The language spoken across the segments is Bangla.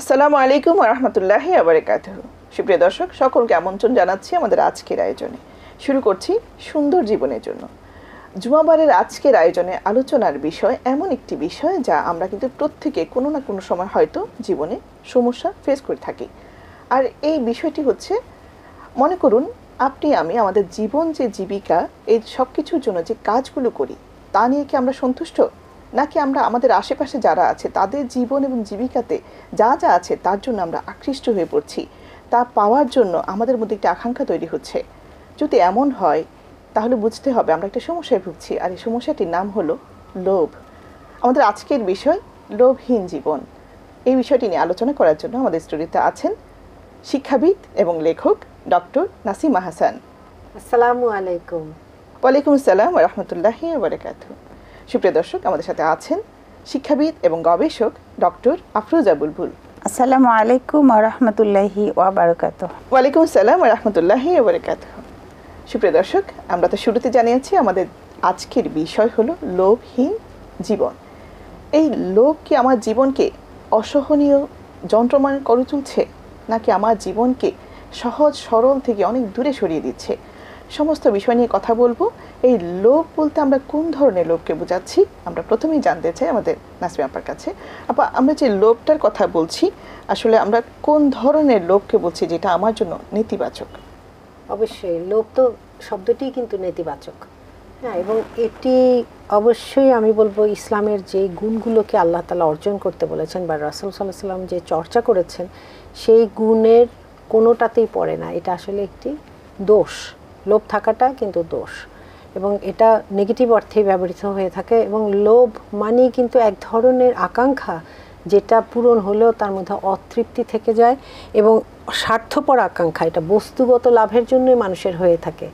আসসালামু আলাইকুম রহমতুল্লাহ আবরকাত সুপ্রিয় দর্শক সকলকে আমন্ত্রণ জানাচ্ছি আমাদের আজকের আয়োজনে শুরু করছি সুন্দর জীবনের জন্য জুমাবারের আজকের আয়োজনে আলোচনার বিষয় এমন একটি বিষয় যা আমরা কিন্তু প্রত্যেকে কোনো না কোনো সময় হয়তো জীবনে সমস্যা ফেস করে থাকি আর এই বিষয়টি হচ্ছে মনে করুন আপনি আমি আমাদের জীবন যে জীবিকা এই সব কিছুর জন্য যে কাজগুলো করি তা নিয়ে কি আমরা সন্তুষ্ট নাকি আমরা আমাদের আশেপাশে যারা আছে তাদের জীবন এবং জীবিকাতে যা যা আছে তার জন্য আমরা আকৃষ্ট হয়ে পড়ছি তা পাওয়ার জন্য আমাদের মধ্যে একটা আকাঙ্ক্ষা তৈরি হচ্ছে যদি এমন হয় তাহলে বুঝতে হবে আমরা একটা সমস্যায় ভুগছি আর এই সমস্যাটির নাম হলো লোভ আমাদের আজকের বিষয় লোভহীন জীবন এই বিষয়টি নিয়ে আলোচনা করার জন্য আমাদের স্টুডিওতে আছেন শিক্ষাবিদ এবং লেখক ডক্টর নাসিমা হাসান আসসালামু আলাইকুম ওয়ালাইকুম আসসালাম রহমতুল্লাহ বারাকাতুহু সুপ্রিয় দর্শক আমাদের সাথে আছেন শিক্ষাবিদ এবং গবেষক ডক্টর আফরোজা বুলবুল আসসালামু আলাইকুম রহমতুল্লাহি ওয়াবারকাত ওয়ালাইকুম আসসালাম রহমতুল্লাহি ওয়াবারকাত সুপ্রিয় দর্শক আমরা তো শুরুতে জানিয়েছি আমাদের আজকের বিষয় হলো লোভহীন জীবন এই লোভ কি আমার জীবনকে অসহনীয় যন্ত্রমান করে তুলছে নাকি আমার জীবনকে সহজ সরল থেকে অনেক দূরে সরিয়ে দিচ্ছে সমস্ত বিষয় নিয়ে কথা বলবো এই লোভ বলতে আমরা কোন ধরনের লোভকে বোঝাচ্ছি আমরা প্রথমেই জানতে চাই আমাদের নাসমি আপার কাছে আপা আমরা যে লোভটার কথা বলছি আসলে আমরা কোন ধরনের লোভকে বলছি যেটা আমার জন্য নেতিবাচক অবশ্যই লোভ তো শব্দটি কিন্তু নেতিবাচক হ্যাঁ এবং এটি অবশ্যই আমি বলবো ইসলামের যে গুণগুলোকে আল্লাহ তালা অর্জন করতে বলেছেন বা রাসুল সাল্লাহ সাল্লাম যে চর্চা করেছেন সেই গুণের কোনোটাতেই পড়ে না এটা আসলে একটি দোষ লোভ থাকাটা কিন্তু দোষ এবং এটা নেগেটিভ অর্থেই ব্যবহৃত হয়ে থাকে এবং লোভ মানে কিন্তু এক ধরনের আকাঙ্ক্ষা যেটা পূরণ হলেও তার মধ্যে অতৃপ্তি থেকে যায় এবং স্বার্থপর আকাঙ্ক্ষা এটা বস্তুগত লাভের জন্যই মানুষের হয়ে থাকে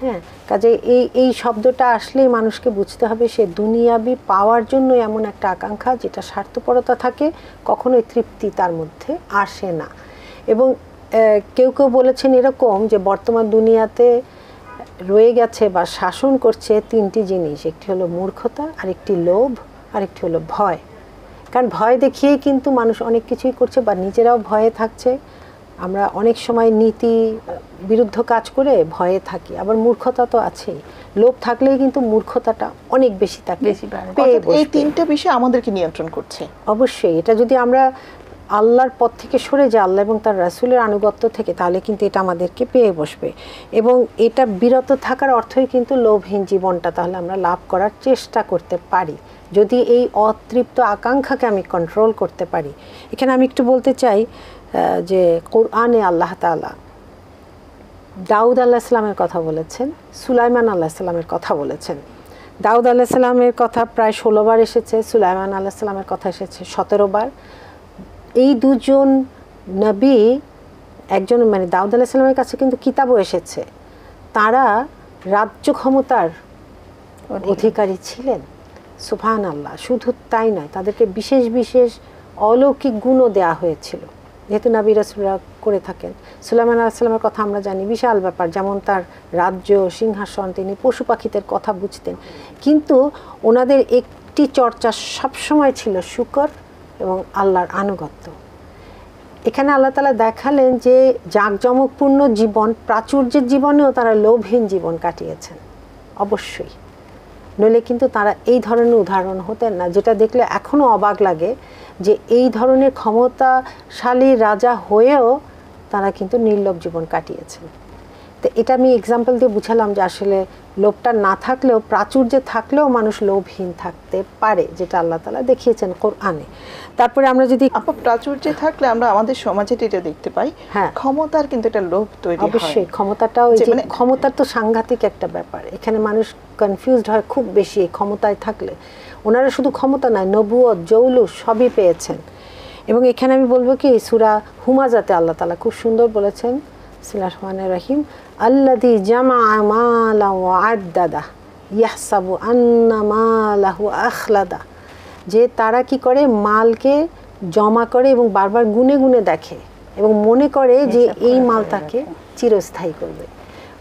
হ্যাঁ কাজে এই এই শব্দটা আসলেই মানুষকে বুঝতে হবে সে দুনিয়াবি পাওয়ার জন্য এমন একটা আকাঙ্ক্ষা যেটা স্বার্থপরতা থাকে কখনোই তৃপ্তি তার মধ্যে আসে না এবং কেউ কেউ বলেছেন এরকম যে বর্তমান দুনিয়াতে রয়ে গেছে বা শাসন করছে তিনটি জিনিস একটি হলো মূর্খতা আরেকটি লোভ আরেকটি হলো ভয় কারণ ভয় দেখিয়েই কিন্তু মানুষ অনেক কিছুই করছে বা নিজেরাও ভয়ে থাকছে আমরা অনেক সময় নীতি বিরুদ্ধ কাজ করে ভয়ে থাকি আবার মূর্খতা তো আছেই লোভ থাকলেই কিন্তু মূর্খতাটা অনেক বেশি থাকে এই তিনটা বিষয় আমাদেরকে নিয়ন্ত্রণ করছে অবশ্যই এটা যদি আমরা আল্লাহর পথ থেকে সরে যায় আল্লাহ এবং তার রাসুলের আনুগত্য থেকে তাহলে কিন্তু এটা আমাদেরকে পেয়ে বসবে এবং এটা বিরত থাকার অর্থই কিন্তু লোভহীন জীবনটা তাহলে আমরা লাভ করার চেষ্টা করতে পারি যদি এই অতৃপ্ত আকাঙ্ক্ষাকে আমি কন্ট্রোল করতে পারি এখানে আমি একটু বলতে চাই যে কোরআনে আল্লাহ তালা দাউদ আল্লাহ সাল্লামের কথা বলেছেন সুলাইমান আল্লাহ সাল্লামের কথা বলেছেন দাউদ আল্লাহ সাল্লামের কথা প্রায় ষোলোবার এসেছে সুলাইমান আল্লাহ সাল্লামের কথা এসেছে সতেরো বার এই দুজন নবী একজন মানে দাউদ আলাহ সাল্লামের কাছে কিন্তু কিতাবও এসেছে তারা রাজ্য ক্ষমতার অধিকারী ছিলেন সুফান আল্লাহ শুধু তাই নয় তাদেরকে বিশেষ বিশেষ অলৌকিক গুণও দেয়া হয়েছিল যেহেতু নাবি রাসুলরা করে থাকেন সুলাইমান সাল্লামের কথা আমরা জানি বিশাল ব্যাপার যেমন তার রাজ্য সিংহাসন তিনি পশু পাখিদের কথা বুঝতেন কিন্তু ওনাদের একটি চর্চা সবসময় ছিল শুকর এবং আল্লাহর আনুগত্য এখানে আল্লাহ তালা দেখালেন যে জাঁকজমকপূর্ণ জীবন প্রাচুর্যের জীবনেও তারা লোভহীন জীবন কাটিয়েছেন অবশ্যই নইলে কিন্তু তারা এই ধরনের উদাহরণ হতেন না যেটা দেখলে এখনও অবাক লাগে যে এই ধরনের ক্ষমতাশালী রাজা হয়েও তারা কিন্তু নির্লভ জীবন কাটিয়েছেন তো এটা আমি এক্সাম্পল দিয়ে বুঝালাম যে আসলে লোভটা না থাকলেও প্রাচুর্যে থাকলেও মানুষ লোভহীন থাকতে পারে যেটা আল্লাহ তালা দেখিয়েছেন কোরআনে তারপরে আমরা যদি আপা প্রাচুর্যে থাকলে আমরা আমাদের সমাজে এটা দেখতে পাই হ্যাঁ ক্ষমতার কিন্তু একটা লোভ তৈরি অবশ্যই ক্ষমতাটাও মানে ক্ষমতার তো সাংঘাতিক একটা ব্যাপার এখানে মানুষ কনফিউজড হয় খুব বেশি ক্ষমতায় থাকলে ওনারা শুধু ক্ষমতা নয় নবুয় জৌলু সবই পেয়েছেন এবং এখানে আমি বলবো কি সুরা হুমাজাতে আল্লাহ তালা খুব সুন্দর বলেছেন সিল্লা রহমান রাহিম الذي جمع مالا وعدده يحسب أن ماله أخلده যে তারা কি করে মালকে জমা করে এবং বারবার গুনে গুনে দেখে এবং মনে করে যে এই মাল তাকে চিরস্থায়ী করবে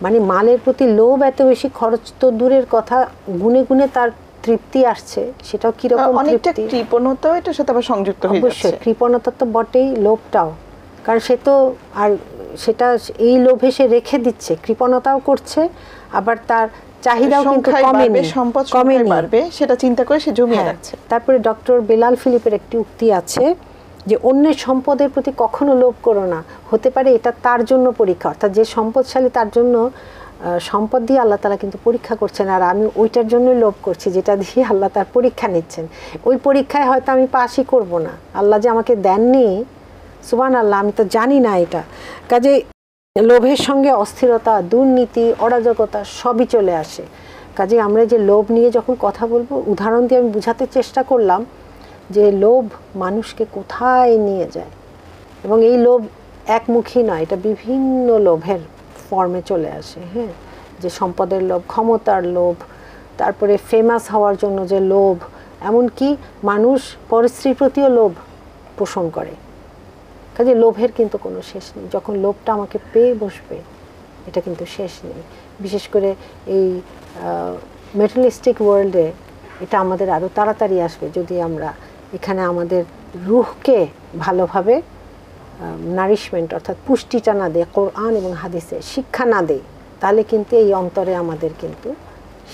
মানে মালের প্রতি লোভ এত বেশি খরচ তো দূরের কথা গুনে গুনে তার তৃপ্তি আসছে সেটাও কিরকম কৃপণতা এটার সাথে আবার সংযুক্ত অবশ্যই কৃপণতা তো বটেই লোভটাও কারণ সে তো আর সেটা এই লোভে সে রেখে দিচ্ছে কৃপণতাও করছে আবার তার চাহিদাও কিন্তু কমেনি সম্পদ কমে বাড়বে সেটা চিন্তা করে সে জমিয়ে হ্যাঁ, রাখছে তারপরে ডক্টর বেলাল ফিলিপের একটি উক্তি আছে যে অন্যের সম্পদের প্রতি কখনো লোভ করো না হতে পারে এটা তার জন্য পরীক্ষা অর্থাৎ যে সম্পদশালী তার জন্য সম্পদ দিয়ে আল্লাহ তালা কিন্তু পরীক্ষা করছেন আর আমি ওইটার জন্য লোভ করছি যেটা দিয়ে আল্লাহ তার পরীক্ষা নিচ্ছেন ওই পরীক্ষায় হয়তো আমি পাশই করব না আল্লাহ যে আমাকে দেননি সুবান আল্লাহ আমি তো জানি না এটা কাজে লোভের সঙ্গে অস্থিরতা দুর্নীতি অরাজকতা সবই চলে আসে কাজে আমরা যে লোভ নিয়ে যখন কথা বলবো উদাহরণ দিয়ে আমি বুঝাতে চেষ্টা করলাম যে লোভ মানুষকে কোথায় নিয়ে যায় এবং এই লোভ একমুখী নয় এটা বিভিন্ন লোভের ফর্মে চলে আসে হ্যাঁ যে সম্পদের লোভ ক্ষমতার লোভ তারপরে ফেমাস হওয়ার জন্য যে লোভ এমনকি মানুষ পরিস্থিতির প্রতিও লোভ পোষণ করে কাজে লোভের কিন্তু কোনো শেষ নেই যখন লোভটা আমাকে পেয়ে বসবে এটা কিন্তু শেষ নেই বিশেষ করে এই মেটালিস্টিক ওয়ার্ল্ডে এটা আমাদের আরও তাড়াতাড়ি আসবে যদি আমরা এখানে আমাদের রুহকে ভালোভাবে নারিশমেন্ট অর্থাৎ পুষ্টিটা না দেয় কোরআন এবং হাদিসে শিক্ষা না দেয় তাহলে কিন্তু এই অন্তরে আমাদের কিন্তু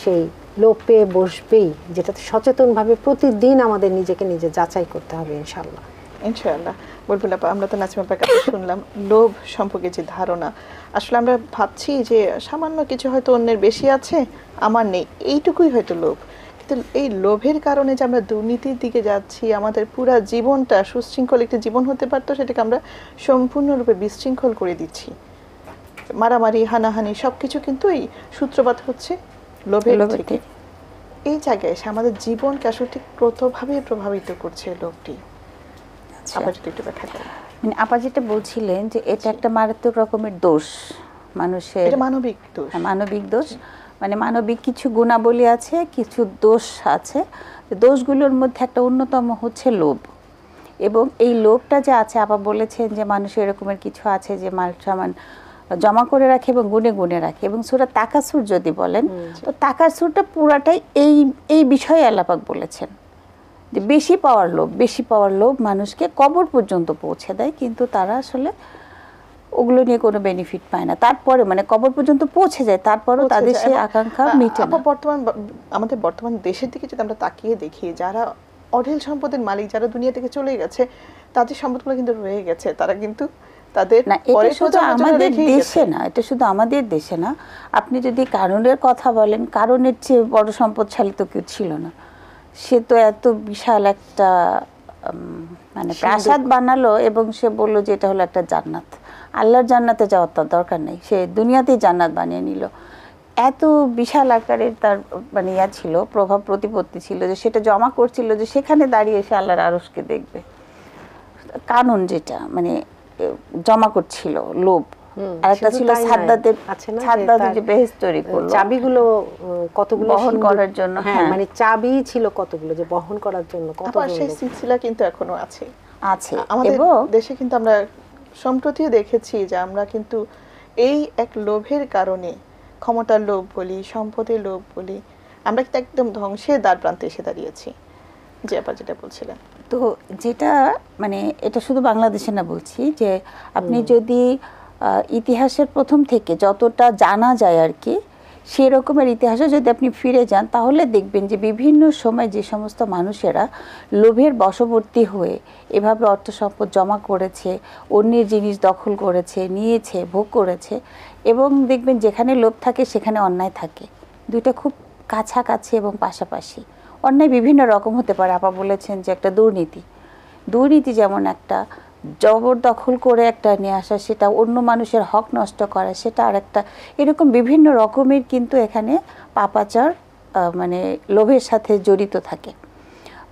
সেই লোপে পেয়ে বসবেই যেটাতে সচেতনভাবে প্রতিদিন আমাদের নিজেকে নিজে যাচাই করতে হবে ইনশাল্লাহ ইনশাআল্লাহ বলবেন আপা আমরা তো নাসিমা পাকা শুনলাম লোভ সম্পর্কে যে ধারণা আসলে আমরা ভাবছি যে সামান্য কিছু হয়তো অন্যের বেশি আছে আমার নেই এইটুকুই হয়তো লোভ কিন্তু এই লোভের কারণে যে আমরা দুর্নীতির দিকে যাচ্ছি আমাদের পুরা জীবনটা সুশৃঙ্খল একটা জীবন হতে পারতো সেটাকে আমরা সম্পূর্ণরূপে বিশৃঙ্খল করে দিচ্ছি মারামারি হানাহানি সব কিছু কিন্তু এই সূত্রপাত হচ্ছে লোভের থেকে এই জায়গায় এসে আমাদের জীবনকে আসলে ঠিক প্রতভাবে প্রভাবিত করছে লোভটি আচ্ছা। মানে বলছিলেন যে এটা একটা মারাত্মক রকমের দোষ মানুষের মানবিক দোষ হ্যাঁ, মানবিক দোষ মানে মানবিক কিছু গুণাবলী আছে কিছু দোষ আছে দোষগুলোর মধ্যে একটা অন্যতম হচ্ছে লোভ এবং এই লোভটা যে আছে আপা বলেছেন যে মানুষ এরকমের কিছু আছে যে মানুষ সামান জমা করে রাখে এবং গুনে গুনে রাখে এবং সুরা তাকাসুর যদি বলেন তো তাকাসুরটা পুরাটাই এই এই বিষয়ে আলাপাক বলেছেন যে বেশি পাওয়ার লোভ বেশি পাওয়ার লোভ মানুষকে কবর পর্যন্ত পৌঁছে দেয় কিন্তু তারা আসলে ওগুলো নিয়ে কোনো বেনিফিট পায় না তারপরে মানে কবর পর্যন্ত পৌঁছে যায় তারপরেও তাদের সেই আকাঙ্ক্ষা মিটে না বর্তমান আমাদের বর্তমান দেশের দিকে যদি আমরা তাকিয়ে দেখি যারা অঢেল সম্পদের মালিক যারা দুনিয়া থেকে চলে গেছে তাদের সম্পদগুলো কিন্তু রয়ে গেছে তারা কিন্তু তাদের না এটা শুধু আমাদের দেশে না এটা শুধু আমাদের দেশে না আপনি যদি কারণের কথা বলেন কারণের চেয়ে বড় সম্পদশালী তো কেউ ছিল না সে তো এত বিশাল একটা মানে প্রাসাদ বানালো এবং সে বলল যে এটা হলো একটা জান্নাত আল্লাহর জান্নাতে যাওয়ার তার দরকার নেই সে দুনিয়াতেই জান্নাত বানিয়ে নিল এত বিশাল আকারের তার মানে ইয়া ছিল প্রভাব প্রতিপত্তি ছিল যে সেটা জমা করছিল যে সেখানে দাঁড়িয়ে সে আল্লাহর আরসকে দেখবে কানুন যেটা মানে জমা করছিল লোভ আরেকটা ছিল যে বেহেস তৈরি করলো চাবিগুলো কতগুলো বহন করার জন্য হ্যাঁ, হ্যাঁ মানে চাবি ছিল কতগুলো যে বহন করার জন্য কত সেই সিলসিলা কিন্তু এখনো আছে আছে আমাদের দেশে কিন্তু আমরা সম্প্রতিও দেখেছি যে আমরা কিন্তু এই এক লোভের কারণে ক্ষমতার লোভ বলি সম্পদের লোভ বলি আমরা কিন্তু একদম ধ্বংসের দ্বার প্রান্তে এসে দাঁড়িয়েছি যে আপা যেটা বলছিলেন তো যেটা মানে এটা শুধু বাংলাদেশে না বলছি যে আপনি যদি ইতিহাসের প্রথম থেকে যতটা জানা যায় আর কি সেই রকমের ইতিহাসে যদি আপনি ফিরে যান তাহলে দেখবেন যে বিভিন্ন সময় যে সমস্ত মানুষেরা লোভের বশবর্তী হয়ে এভাবে অর্থ সম্পদ জমা করেছে অন্যের জিনিস দখল করেছে নিয়েছে ভোগ করেছে এবং দেখবেন যেখানে লোভ থাকে সেখানে অন্যায় থাকে দুইটা খুব কাছাকাছি এবং পাশাপাশি অন্যায় বিভিন্ন রকম হতে পারে আপা বলেছেন যে একটা দুর্নীতি দুর্নীতি যেমন একটা জবরদখল করে একটা নিয়ে আসা সেটা অন্য মানুষের হক নষ্ট করা সেটা আর একটা এরকম বিভিন্ন রকমের কিন্তু এখানে পাপাচার মানে লোভের সাথে জড়িত থাকে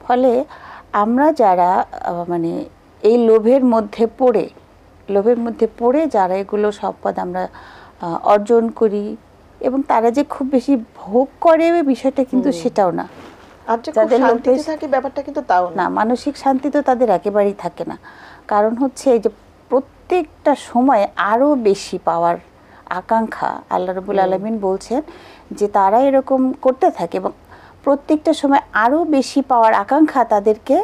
ফলে আমরা যারা মানে এই লোভের মধ্যে পড়ে লোভের মধ্যে পড়ে যারা এগুলো সম্পদ আমরা অর্জন করি এবং তারা যে খুব বেশি ভোগ করে বিষয়টা কিন্তু সেটাও না ব্যাপারটা কিন্তু তাও না মানসিক শান্তি তো তাদের একেবারেই থাকে না কারণ হচ্ছে যে প্রত্যেকটা সময় আরও বেশি পাওয়ার আকাঙ্ক্ষা আল্লাহ রবুল আলমিন বলছেন যে তারা এরকম করতে থাকে এবং প্রত্যেকটা সময় আরও বেশি পাওয়ার আকাঙ্ক্ষা তাদেরকে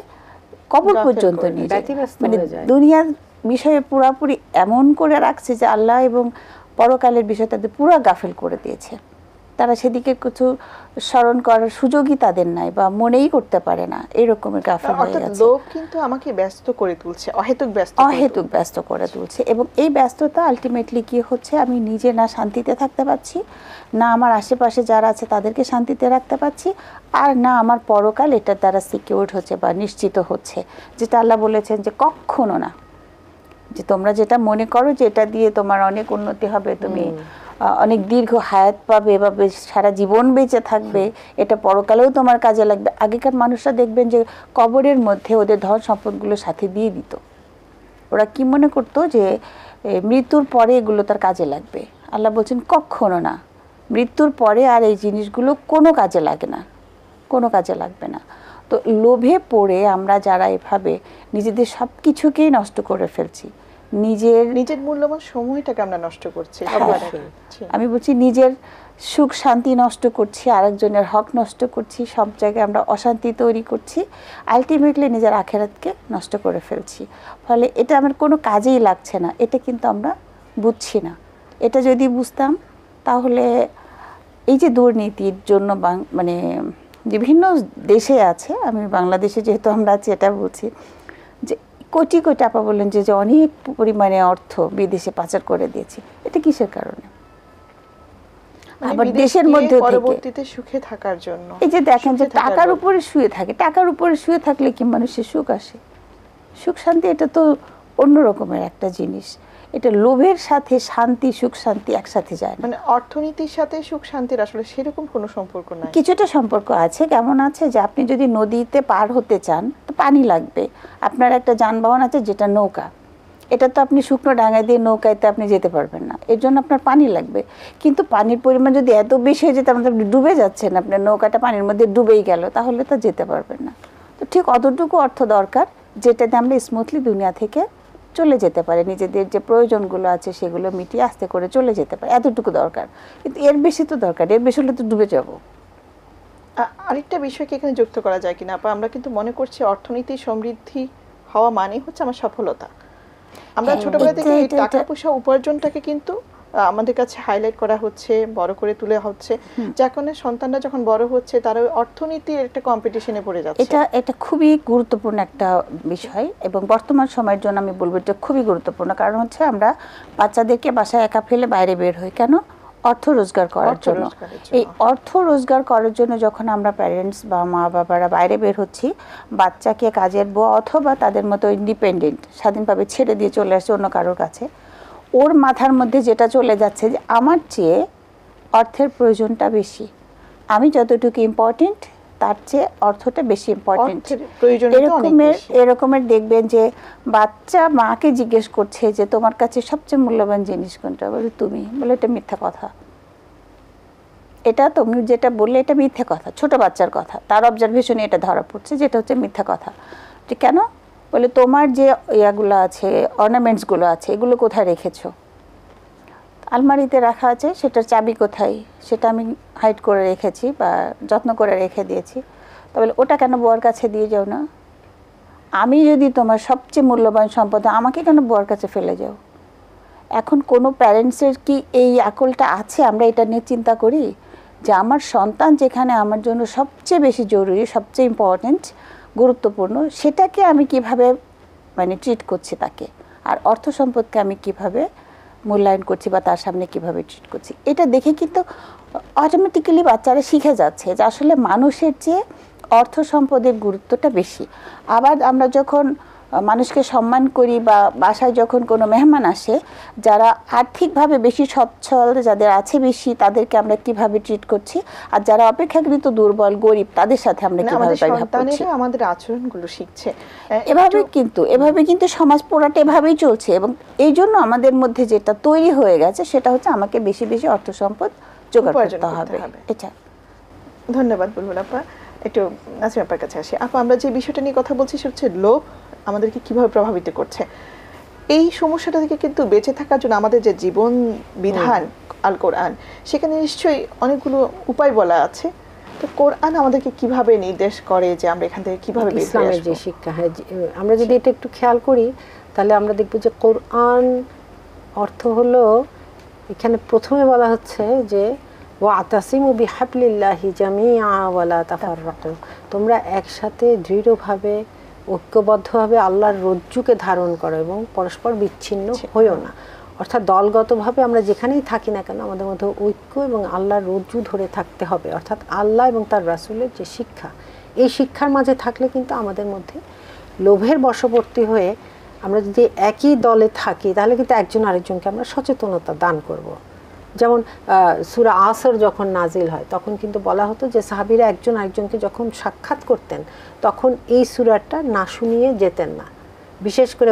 কবর পর্যন্ত নিয়ে যায় মানে দুনিয়ার বিষয়ে পুরাপুরি এমন করে রাখছে যে আল্লাহ এবং পরকালের বিষয়ে তাদের পুরা গাফেল করে দিয়েছে তারা সেদিকে কিছু স্মরণ করার সুযোগই তাদের নাই বা মনেই করতে পারে না এরকমের গাফিল হয়ে গেছে লোক কিন্তু আমাকে ব্যস্ত করে তুলছে অহেতুক ব্যস্ত অহেতুক ব্যস্ত করে তুলছে এবং এই ব্যস্ততা আলটিমেটলি কি হচ্ছে আমি নিজে না শান্তিতে থাকতে পারছি না আমার আশেপাশে যারা আছে তাদেরকে শান্তিতে রাখতে পারছি আর না আমার পরকাল এটার দ্বারা সিকিউর হচ্ছে বা নিশ্চিত হচ্ছে যেটা আল্লাহ বলেছেন যে কখনো না যে তোমরা যেটা মনে করো যে এটা দিয়ে তোমার অনেক উন্নতি হবে তুমি অনেক দীর্ঘ হায়াত পাবে বা সারা জীবন বেঁচে থাকবে এটা পরকালেও তোমার কাজে লাগবে আগেকার মানুষরা দেখবেন যে কবরের মধ্যে ওদের ধন সম্পদগুলো সাথে দিয়ে দিত ওরা কি মনে করতো যে মৃত্যুর পরে এগুলো তার কাজে লাগবে আল্লাহ বলছেন কখনো না মৃত্যুর পরে আর এই জিনিসগুলো কোনো কাজে লাগে না কোনো কাজে লাগবে না তো লোভে পড়ে আমরা যারা এভাবে নিজেদের সব কিছুকেই নষ্ট করে ফেলছি নিজের নিজের মূল্যবান সময়টাকে আমরা নষ্ট করছি আমি বলছি নিজের সুখ শান্তি নষ্ট করছি আরেকজনের হক নষ্ট করছি সব জায়গায় আমরা অশান্তি তৈরি করছি আলটিমেটলি নিজের আখেরাতকে নষ্ট করে ফেলছি ফলে এটা আমার কোনো কাজেই লাগছে না এটা কিন্তু আমরা বুঝছি না এটা যদি বুঝতাম তাহলে এই যে দুর্নীতির জন্য মানে বিভিন্ন দেশে আছে আমি বাংলাদেশে যেহেতু আমরা আছি এটা বলছি যে কোটি কোটি আপা বললেন যে অনেক পরিমাণে অর্থ বিদেশে পাচার করে দিয়েছি এটা কিসের কারণে মানে আবার দেশের মধ্যে পরবর্তীতে সুখে থাকার জন্য এই যে দেখেন যে টাকার উপরে শুয়ে থাকে টাকার উপরে শুয়ে থাকলে কি মানুষের সুখ আসে সুখ শান্তি এটা তো অন্য রকমের একটা জিনিস এটা লোভের সাথে শান্তি সুখ শান্তি একসাথে যায় মানে অর্থনীতির সাথে সুখ শান্তির আসলে সেরকম কোনো সম্পর্ক নাই কিছুটা সম্পর্ক আছে কেমন আছে যে আপনি যদি নদীতে পার হতে চান তো পানি লাগবে আপনার একটা যানবাহন আছে যেটা নৌকা এটা তো আপনি শুকনো ডাঙায় দিয়ে নৌকায়তে আপনি যেতে পারবেন না এর জন্য আপনার পানি লাগবে কিন্তু পানির পরিমাণ যদি এত বেশি হয়ে যেত আপনি ডুবে যাচ্ছেন আপনার নৌকাটা পানির মধ্যে ডুবেই গেল তাহলে তো যেতে পারবেন না তো ঠিক অতটুকু অর্থ দরকার যেটাতে আমরা স্মুথলি দুনিয়া থেকে চলে যেতে পারে নিজেদের যে প্রয়োজনগুলো আছে সেগুলো মিটিয়ে আস্তে করে চলে যেতে পারে এতটুকু দরকার কিন্তু এর বেশি তো দরকার এর বেশি হলে তো ডুবে যাবো আরেকটা বিষয়কে এখানে যুক্ত করা যায় কিনা আপা আমরা কিন্তু মনে করছি অর্থনীতি সমৃদ্ধি হওয়া মানে হচ্ছে আমার সফলতা আমরা হ্যাঁ, ছোটবেলা থেকে টাকা পয়সা উপার্জনটাকে কিন্তু আমাদের কাছে হাইলাইট করা হচ্ছে বড় করে তুলে হচ্ছে যার সন্তানরা যখন বড় হচ্ছে তারা অর্থনীতির একটা কম্পিটিশনে পড়ে যাচ্ছে এটা এটা খুবই গুরুত্বপূর্ণ একটা বিষয় এবং বর্তমান সময়ের জন্য আমি বলবো এটা খুবই গুরুত্বপূর্ণ কারণ হচ্ছে আমরা বাচ্চাদেরকে বাসায় একা ফেলে বাইরে বের হই কেন অর্থ রোজগার করার জন্য এই অর্থ রোজগার করার জন্য যখন আমরা প্যারেন্টস বা মা বাবারা বাইরে বের হচ্ছি বাচ্চাকে কাজের বউ অথবা তাদের মতো ইন্ডিপেন্ডেন্ট স্বাধীনভাবে ছেড়ে দিয়ে চলে আসছে অন্য কারোর কাছে ওর মাথার মধ্যে যেটা চলে যাচ্ছে যে আমার চেয়ে অর্থের প্রয়োজনটা বেশি আমি যতটুকু ইম্পর্টেন্ট তার চেয়ে অর্থটা বেশি ইম্পর্টেন্ট এরকমের এরকমের দেখবেন যে বাচ্চা মাকে জিজ্ঞেস করছে যে তোমার কাছে সবচেয়ে মূল্যবান জিনিস কোনটা বলে তুমি বলে এটা মিথ্যা কথা এটা তুমি যেটা বললে এটা মিথ্যা কথা ছোট বাচ্চার কথা তার অবজারভেশনে এটা ধরা পড়ছে যেটা হচ্ছে মিথ্যা কথা যে কেন বলে তোমার যে ইয়াগুলো আছে অর্নামেন্টসগুলো আছে এগুলো কোথায় রেখেছ আলমারিতে রাখা আছে সেটার চাবি কোথায় সেটা আমি হাইট করে রেখেছি বা যত্ন করে রেখে দিয়েছি তবে ওটা কেন বর কাছে দিয়ে যাও না আমি যদি তোমার সবচেয়ে মূল্যবান সম্পদ আমাকে কেন বর কাছে ফেলে যাও এখন কোনো প্যারেন্টসের কি এই আকলটা আছে আমরা এটা নিয়ে চিন্তা করি যে আমার সন্তান যেখানে আমার জন্য সবচেয়ে বেশি জরুরি সবচেয়ে ইম্পর্টেন্ট গুরুত্বপূর্ণ সেটাকে আমি কিভাবে মানে ট্রিট করছি তাকে আর অর্থ সম্পদকে আমি কিভাবে মূল্যায়ন করছি বা তার সামনে কিভাবে ট্রিট করছি এটা দেখে কিন্তু অটোমেটিক্যালি বাচ্চারা শিখে যাচ্ছে যে আসলে মানুষের চেয়ে অর্থ সম্পদের গুরুত্বটা বেশি আবার আমরা যখন মানুষকে সম্মান করি বা বাসায় যখন কোনো মেহমান আসে যারা আর্থিকভাবে বেশি সচ্ছল যাদের আছে বেশি তাদেরকে আমরা কীভাবে ট্রিট করছি আর যারা অপেক্ষাকৃত দুর্বল গরিব তাদের সাথে আমরা কিভাবে আমাদের আচরণগুলো শিখছে এভাবে কিন্তু এভাবে কিন্তু সমাজ পোড়াটা এভাবেই চলছে এবং এই জন্য আমাদের মধ্যে যেটা তৈরি হয়ে গেছে সেটা হচ্ছে আমাকে বেশি বেশি অর্থ সম্পদ জোগাড় করতে হবে এটা ধন্যবাদ বুলবুল আপা একটু নাসিম আপার কাছে আসি আপা আমরা যে বিষয়টা নিয়ে কথা বলছি সে হচ্ছে লোভ আমাদেরকে কিভাবে প্রভাবিত করছে এই সমস্যাটা থেকে কিন্তু বেঁচে থাকার জন্য আমাদের যে জীবন বিধান আল কোরআন সেখানে নিশ্চয়ই অনেকগুলো উপায় বলা আছে তো কোরআন আমাদেরকে কিভাবে নির্দেশ করে যে আমরা এখান থেকে কিভাবে ইসলামের যে শিক্ষা হ্যাঁ আমরা যদি এটা একটু খেয়াল করি তাহলে আমরা দেখব যে কোরআন অর্থ হলো এখানে প্রথমে বলা হচ্ছে যে ওয়াতাসিমু বিহাবলিল্লাহি জামিয়া ওয়ালা তাফাররাকু তোমরা একসাথে দৃঢ়ভাবে ঐক্যবদ্ধভাবে আল্লাহর রজ্জুকে ধারণ করো এবং পরস্পর বিচ্ছিন্ন হইও না অর্থাৎ দলগতভাবে আমরা যেখানেই থাকি না কেন আমাদের মধ্যে ঐক্য এবং আল্লাহর রজ্জু ধরে থাকতে হবে অর্থাৎ আল্লাহ এবং তার রাসুলের যে শিক্ষা এই শিক্ষার মাঝে থাকলে কিন্তু আমাদের মধ্যে লোভের বশবর্তী হয়ে আমরা যদি একই দলে থাকি তাহলে কিন্তু একজন আরেকজনকে আমরা সচেতনতা দান করবো যেমন সুরা আসর যখন নাজিল হয় তখন কিন্তু বলা হতো যে সাহাবিরা একজন আরেকজনকে যখন সাক্ষাৎ করতেন তখন এই সুরাটা না শুনিয়ে যেতেন না বিশেষ করে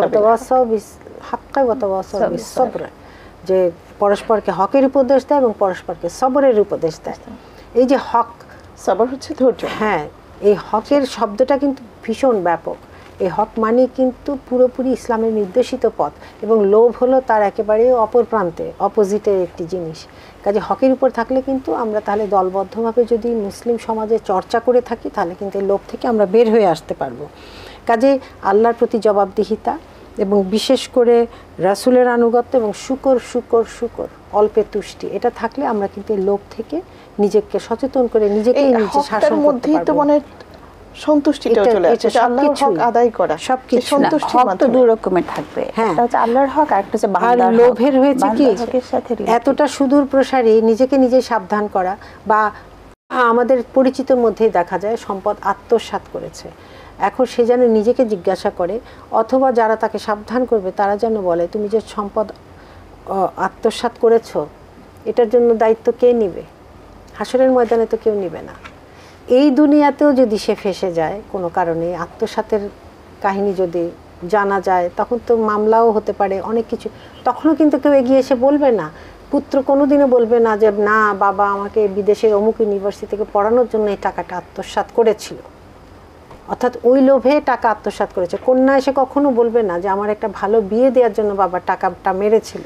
যে পরস্পরকে হকের উপদেশ দেয় এবং পরস্পরকে সবরের উপদেশ দেয় এই যে হক সবর হচ্ছে ধৈর্য হ্যাঁ এই হকের শব্দটা কিন্তু ভীষণ ব্যাপক এই হক মানে কিন্তু পুরোপুরি ইসলামের নির্দেশিত পথ এবং লোভ হলো তার একেবারে অপর প্রান্তে অপোজিটের একটি জিনিস কাজে হকের উপর থাকলে কিন্তু আমরা তাহলে দলবদ্ধভাবে যদি মুসলিম সমাজে চর্চা করে থাকি তাহলে কিন্তু এই লোভ থেকে আমরা বের হয়ে আসতে পারবো কাজে আল্লাহর প্রতি জবাবদিহিতা এবং বিশেষ করে রাসুলের আনুগত্য এবং শুকর শুকর শুকর অল্পে তুষ্টি এটা থাকলে আমরা কিন্তু এই লোভ থেকে নিজেকে সচেতন করে নিজেকে নিজে শাসন মধ্যেই তো মানে সন্তুষ্টিটাও চলে আল্লাহর হক আদায় করা সবকিছু সন্তুষ্টি দুই রকমের থাকবে হ্যাঁ। একটা হচ্ছে আল্লাহর হক আর একটা হচ্ছে বান্দার লোভের হয়েছে কি এতটা সুদূর নিজেকে নিজে সাবধান করা বা আমাদের পরিচিতর মধ্যেই দেখা যায় সম্পদ আত্মসাৎ করেছে এখন সে যেন নিজেকে জিজ্ঞাসা করে অথবা যারা তাকে সাবধান করবে তারা যেন বলে তুমি যে সম্পদ আত্মসাৎ করেছো এটার জন্য দায়িত্ব কে নিবে হাসরের ময়দানে তো কেউ নিবে না এই দুনিয়াতেও যদি সে ফেসে যায় কোনো কারণে আত্মসাতের কাহিনী যদি জানা যায় তখন তো মামলাও হতে পারে অনেক কিছু তখনও কিন্তু কেউ এগিয়ে এসে বলবে না পুত্র কোনোদিনও বলবে না যে না বাবা আমাকে বিদেশের অমুক ইউনিভার্সিটি থেকে পড়ানোর জন্য এই টাকাটা আত্মসাত করেছিল অর্থাৎ ওই লোভে টাকা আত্মসাত করেছে কন্যা এসে কখনো বলবে না যে আমার একটা ভালো বিয়ে দেওয়ার জন্য বাবা টাকাটা মেরেছিল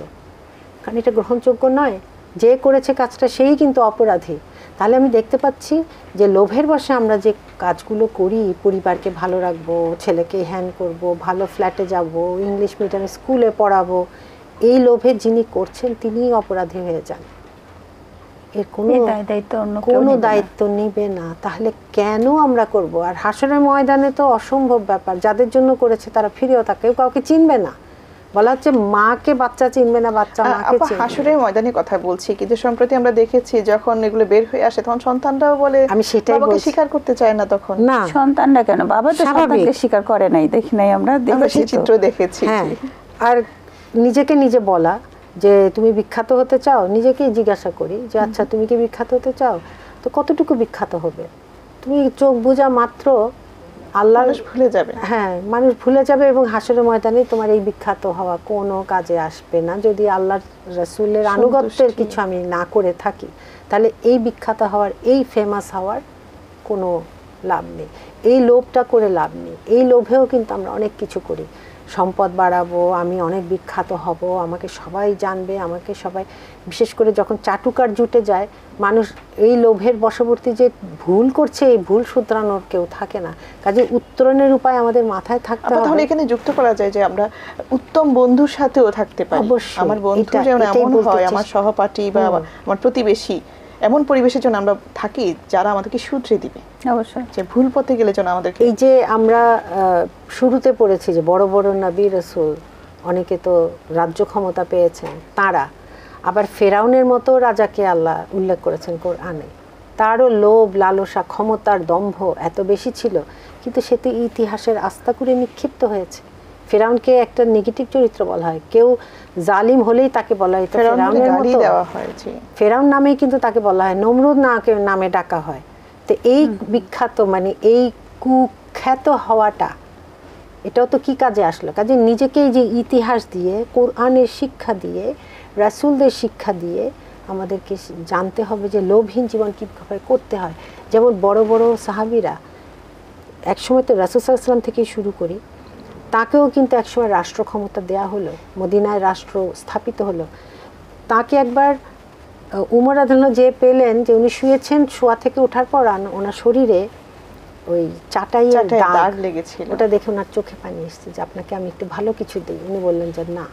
কারণ এটা গ্রহণযোগ্য নয় যে করেছে কাজটা সেই কিন্তু অপরাধী তাহলে আমি দেখতে পাচ্ছি যে লোভের বসে আমরা যে কাজগুলো করি পরিবারকে ভালো রাখবো ছেলেকে হ্যান করব ভালো ফ্ল্যাটে যাব ইংলিশ মিডিয়াম স্কুলে পড়াবো এই লোভে যিনি করছেন তিনিই অপরাধী হয়ে যান এর কোনো দায়িত্ব কোনো দায়িত্ব নিবে না তাহলে কেন আমরা করব আর হাসরের ময়দানে তো অসম্ভব ব্যাপার যাদের জন্য করেছে তারা ফিরেও থাকে কাউকে চিনবে না বলা হচ্ছে মাকে বাচ্চা চিনবে না বাচ্চা মাকে চিনবে হাসুরের ময়দানে কথা বলছি কিন্তু সম্প্রতি আমরা দেখেছি যখন এগুলো বের হয়ে আসে তখন সন্তানটাও বলে আমি সেটাই বাবাকে স্বীকার করতে চায় না তখন না সন্তানটা কেন বাবা তো সন্তানকে স্বীকার করে নাই দেখি নাই আমরা দেখেছি চিত্র দেখেছি হ্যাঁ, আর নিজেকে নিজে বলা যে তুমি বিখ্যাত হতে চাও নিজেকেই জিজ্ঞাসা করি যে আচ্ছা তুমি কি বিখ্যাত হতে চাও তো কতটুকু বিখ্যাত হবে তুমি চোখ বোঝা মাত্র আল্লাহ ভুলে যাবে হ্যাঁ মানুষ ভুলে যাবে এবং হাসের ময়দানে তোমার এই বিখ্যাত হওয়া কোনো কাজে আসবে না যদি আল্লাহ রসুলের আনুগত্যের কিছু আমি না করে থাকি তাহলে এই বিখ্যাত হওয়ার এই ফেমাস হওয়ার কোনো লাভ নেই এই লোভটা করে লাভ নেই এই লোভেও কিন্তু আমরা অনেক কিছু করি সম্পদ বাড়াবো আমি অনেক বিখ্যাত হব আমাকে সবাই জানবে আমাকে সবাই বিশেষ করে যখন চাটুকার জুটে যায় মানুষ এই লোভের বশবর্তী যে ভুল করছে এই ভুল শুধরানোর কেউ থাকে না কাজে উত্তরণের উপায় আমাদের মাথায় থাকতে হবে তাহলে এখানে যুক্ত করা যায় যে আমরা উত্তম বন্ধুর সাথেও থাকতে পারি অবশ্যই আমার বন্ধু যেমন এমন হয় আমার সহপাঠী বা আমার প্রতিবেশী এমন পরিবেশের জন্য আমরা থাকি যারা আমাদেরকে শুধরে দিবে অবশ্যই যে ভুল পথে গেলে যেন আমাদের এই যে আমরা শুরুতে পড়েছি যে বড় বড় নবী রসুল অনেকে তো রাজ্য ক্ষমতা পেয়েছেন তারা আবার ফেরাউনের মতো রাজাকে আল্লাহ উল্লেখ করেছেন কোরআনে তারও লোভ লালসা ক্ষমতার দম্ভ এত বেশি ছিল কিন্তু সে তো ইতিহাসের আস্থা করে নিক্ষিপ্ত হয়েছে ফেরাউনকে একটা নেগেটিভ চরিত্র বলা হয় কেউ জালিম হলেই তাকে বলা হয় ফেরাউনের ফেরাউন নামেই কিন্তু তাকে বলা হয় নমরুদ নাকে নামে ডাকা হয় তো এই বিখ্যাত মানে এই কুখ্যাত হওয়াটা এটাও তো কি কাজে আসলো কাজে নিজেকে যে ইতিহাস দিয়ে কোরআনের শিক্ষা দিয়ে রাসুলদের শিক্ষা দিয়ে আমাদেরকে জানতে হবে যে লোভহীন জীবন কীভাবে করতে হয় যেমন বড় বড় সাহাবিরা একসময় তো রাসুল সাল্লাম থেকে শুরু করি তাকেও কিন্তু একসময় রাষ্ট্র ক্ষমতা দেয়া হলো মদিনায় রাষ্ট্র স্থাপিত হলো তাকে একবার উমর আধান যে পেলেন যে উনি শুয়েছেন শোয়া থেকে ওঠার পর ওনার শরীরে ওই চাটাই লেগেছিল ওটা দেখে ওনার চোখে পানি এসছে যে আপনাকে আমি একটু ভালো কিছু দিই উনি বললেন যে না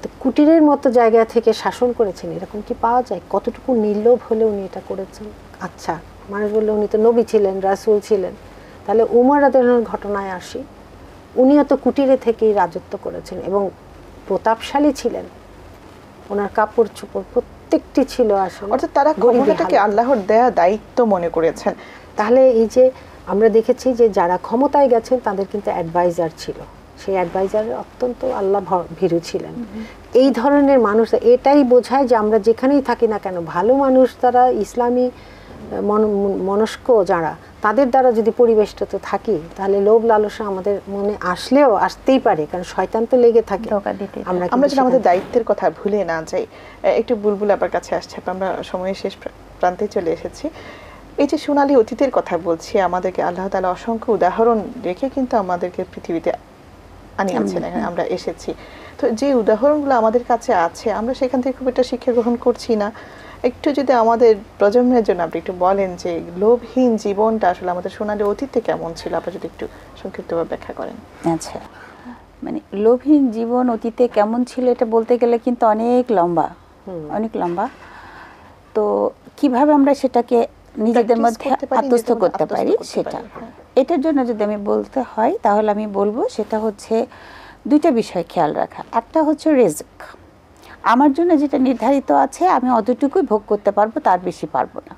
তো কুটিরের মতো জায়গা থেকে শাসন করেছেন এরকম কি পাওয়া যায় কতটুকু নির্লোভ হলে উনি এটা করেছেন আচ্ছা মানুষ বললে উনি তো নবী ছিলেন রাসুল ছিলেন তাহলে উমর আদালনের ঘটনায় আসি উনি অত কুটিরে থেকেই রাজত্ব করেছেন এবং প্রতাপশালী ছিলেন ওনার কাপড় চোপড় প্রত্যেকটি ছিল আসলে অর্থাৎ তারা ক্ষমতাটাকে আল্লাহর দেয়া দায়িত্ব মনে করেছেন তাহলে এই যে আমরা দেখেছি যে যারা ক্ষমতায় গেছেন তাদের কিন্তু অ্যাডভাইজার ছিল সেই অ্যাডভাইজার অত্যন্ত আল্লাহ ভীরু ছিলেন এই ধরনের মানুষ এটাই বোঝায় যে আমরা যেখানেই থাকি না কেন ভালো মানুষ তারা ইসলামী মনস্ক যারা তাদের দ্বারা যদি পরিবেশটা তো থাকি তাহলে লোভ লালসা আমাদের মনে আসলেও আসতেই পারে কারণ শয়তান তো লেগে থাকে আমরা আমরা যদি আমাদের দায়িত্বের কথা ভুলে না যাই একটু বুলবুল আবার কাছে আসছে আমরা সময়ের শেষ প্রান্তে চলে এসেছি এই যে সোনালী অতীতের কথা বলছি আমাদেরকে আল্লাহ তালা অসংখ্য উদাহরণ রেখে কিন্তু আমাদেরকে পৃথিবীতে আনিয়েছেন আমরা এসেছি তো যে উদাহরণগুলো আমাদের কাছে আছে আমরা সেখান থেকে খুব একটা শিক্ষা গ্রহণ করছি না একটু যদি আমাদের প্রজন্মের জন্য আপনি একটু বলেন যে লোভহীন জীবনটা আসলে আমাদের সোনালী অতীতে কেমন ছিল আপনি যদি একটু সংক্ষিপ্তভাবে ব্যাখ্যা করেন আচ্ছা মানে লোভহীন জীবন অতীতে কেমন ছিল এটা বলতে গেলে কিন্তু অনেক লম্বা অনেক লম্বা তো কিভাবে আমরা সেটাকে নিজেদের মধ্যে আত্মস্থ করতে পারি সেটা হ্যাঁ। এটার জন্য যদি আমি বলতে হয় তাহলে আমি বলবো সেটা হচ্ছে দুইটা বিষয় খেয়াল রাখা একটা হচ্ছে রেজক আমার জন্য যেটা নির্ধারিত আছে আমি অতটুকুই ভোগ করতে পারবো তার বেশি পারবো না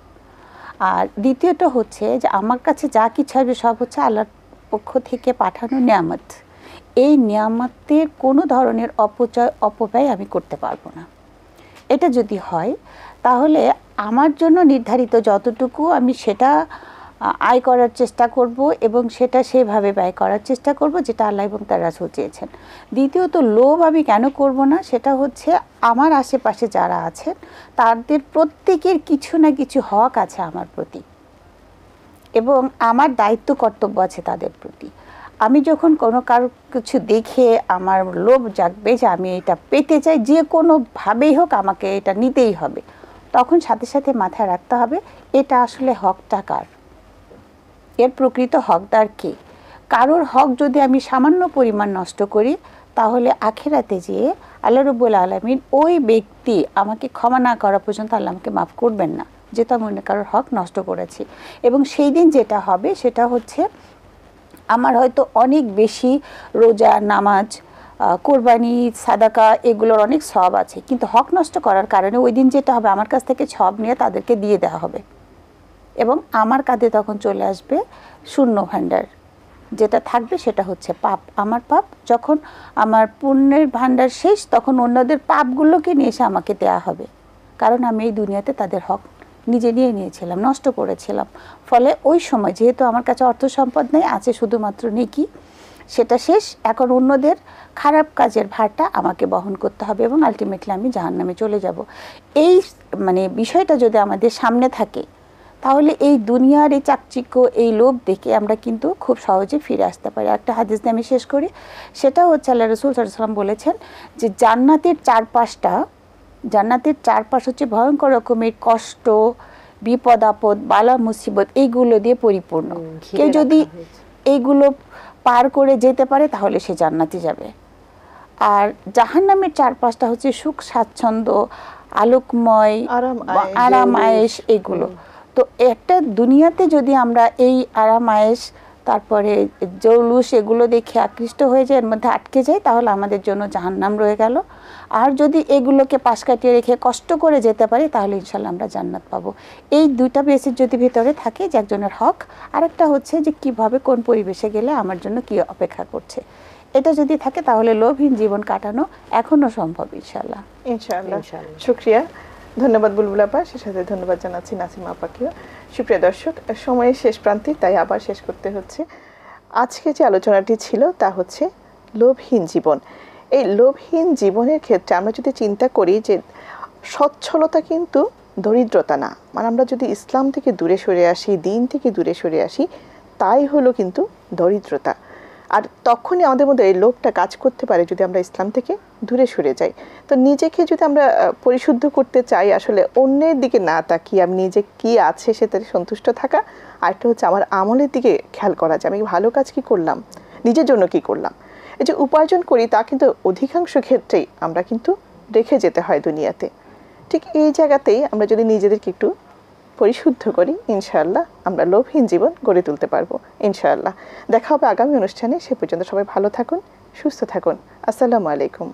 আর দ্বিতীয়টা হচ্ছে যে আমার কাছে যা কিছু হবে সব হচ্ছে আল্লাহর পক্ষ থেকে পাঠানো নিয়ামত এই নিয়ামতের কোনো ধরনের অপচয় অপব্যয় আমি করতে পারবো না এটা যদি হয় তাহলে আমার জন্য নির্ধারিত যতটুকু আমি সেটা আয় করার চেষ্টা করব এবং সেটা সেভাবে ব্যয় করার চেষ্টা করব যেটা আল্লাহ এবং তার রাসুল চেয়েছেন দ্বিতীয়ত লোভ আমি কেন করব না সেটা হচ্ছে আমার আশেপাশে যারা আছেন তাদের প্রত্যেকের কিছু না কিছু হক আছে আমার প্রতি এবং আমার দায়িত্ব কর্তব্য আছে তাদের প্রতি আমি যখন কোনো কারো কিছু দেখে আমার লোভ জাগবে যে আমি এটা পেতে চাই যে কোনোভাবেই হোক আমাকে এটা নিতেই হবে তখন সাথে সাথে মাথায় রাখতে হবে এটা আসলে হকটা কার এর প্রকৃত হকদার কে কারোর হক যদি আমি সামান্য পরিমাণ নষ্ট করি তাহলে আখেরাতে যেয়ে আল্লাহ রব্বুল আলমিন ওই ব্যক্তি আমাকে ক্ষমা না করা পর্যন্ত আল্লাহ আমাকে মাফ করবেন না যেহেতু আমি অন্য কারোর হক নষ্ট করেছি এবং সেই দিন যেটা হবে সেটা হচ্ছে আমার হয়তো অনেক বেশি রোজা নামাজ কোরবানি সাদাকা এগুলোর অনেক সব আছে কিন্তু হক নষ্ট করার কারণে ওই দিন যেটা হবে আমার কাছ থেকে সব নিয়ে তাদেরকে দিয়ে দেওয়া হবে এবং আমার কাঁধে তখন চলে আসবে শূন্য ভাণ্ডার যেটা থাকবে সেটা হচ্ছে পাপ আমার পাপ যখন আমার পুণ্যের ভাণ্ডার শেষ তখন অন্যদের পাপগুলোকে নিয়ে এসে আমাকে দেয়া হবে কারণ আমি এই দুনিয়াতে তাদের হক নিজে নিয়ে নিয়েছিলাম নষ্ট করেছিলাম ফলে ওই সময় যেহেতু আমার কাছে অর্থ সম্পদ নেই আছে শুধুমাত্র নেকি সেটা শেষ এখন অন্যদের খারাপ কাজের ভারটা আমাকে বহন করতে হবে এবং আলটিমেটলি আমি জাহান্নামে চলে যাব এই মানে বিষয়টা যদি আমাদের সামনে থাকে তাহলে এই দুনিয়ার এই চাকচিক্য এই লোভ দেখে আমরা কিন্তু খুব সহজে ফিরে আসতে পারি একটা হাদিস দিয়ে আমি শেষ করি সেটা হচ্ছে আল্লাহ রসুল সাল্লাম বলেছেন যে জান্নাতের চারপাশটা জান্নাতের চারপাশ হচ্ছে ভয়ঙ্কর রকমের কষ্ট বিপদ আপদ বালা মুসিবত এইগুলো দিয়ে পরিপূর্ণ কেউ যদি এইগুলো পার করে যেতে পারে তাহলে সে জান্নাতে যাবে আর জাহান নামের চারপাশটা হচ্ছে সুখ স্বাচ্ছন্দ্য আলোকময় আরাম আয়েস এগুলো তো একটা দুনিয়াতে যদি আমরা এই আরাম আয়েস তারপরে জৌলুস এগুলো দেখে আকৃষ্ট হয়ে যায় এর মধ্যে আটকে যায় তাহলে আমাদের জন্য জাহান্নাম রয়ে গেল আর যদি এগুলোকে পাশ কাটিয়ে রেখে কষ্ট করে যেতে পারি তাহলে ইনশাল্লাহ আমরা জান্নাত পাবো এই দুইটা বেসের যদি ভিতরে থাকে যে একজনের হক আরেকটা হচ্ছে যে কিভাবে কোন পরিবেশে গেলে আমার জন্য কি অপেক্ষা করছে এটা যদি থাকে তাহলে লোভহীন জীবন কাটানো এখনও সম্ভব ইনশাল্লাহ ইনশাল্লাহ শুক্রিয়া ধন্যবাদ বুলবুল আপা সে সাথে ধন্যবাদ জানাচ্ছি নাসিমা আপাকেও সুপ্রিয় দর্শক সময়ের শেষ প্রান্তে তাই আবার শেষ করতে হচ্ছে আজকে যে আলোচনাটি ছিল তা হচ্ছে লোভহীন জীবন এই লোভহীন জীবনের ক্ষেত্রে আমরা যদি চিন্তা করি যে সচ্ছলতা কিন্তু দরিদ্রতা না মানে আমরা যদি ইসলাম থেকে দূরে সরে আসি দিন থেকে দূরে সরে আসি তাই হলো কিন্তু দরিদ্রতা আর তখনই আমাদের মধ্যে এই লোভটা কাজ করতে পারে যদি আমরা ইসলাম থেকে দূরে সরে যাই তো নিজেকে যদি আমরা পরিশুদ্ধ করতে চাই আসলে অন্যের দিকে না তাকিয়ে আমি নিজে কি আছে সেটাতে সন্তুষ্ট থাকা আরেকটা হচ্ছে আমার আমলের দিকে খেয়াল করা যে আমি ভালো কাজ কি করলাম নিজের জন্য কি করলাম এই যে উপার্জন করি তা কিন্তু অধিকাংশ ক্ষেত্রেই আমরা কিন্তু রেখে যেতে হয় দুনিয়াতে ঠিক এই জায়গাতেই আমরা যদি নিজেদেরকে একটু পরিশুদ্ধ করি ইনশাআল্লাহ আমরা লোভহীন জীবন গড়ে তুলতে পারবো ইনশাআল্লাহ দেখা হবে আগামী অনুষ্ঠানে সে পর্যন্ত সবাই ভালো থাকুন সুস্থ থাকুন আসসালামু আলাইকুম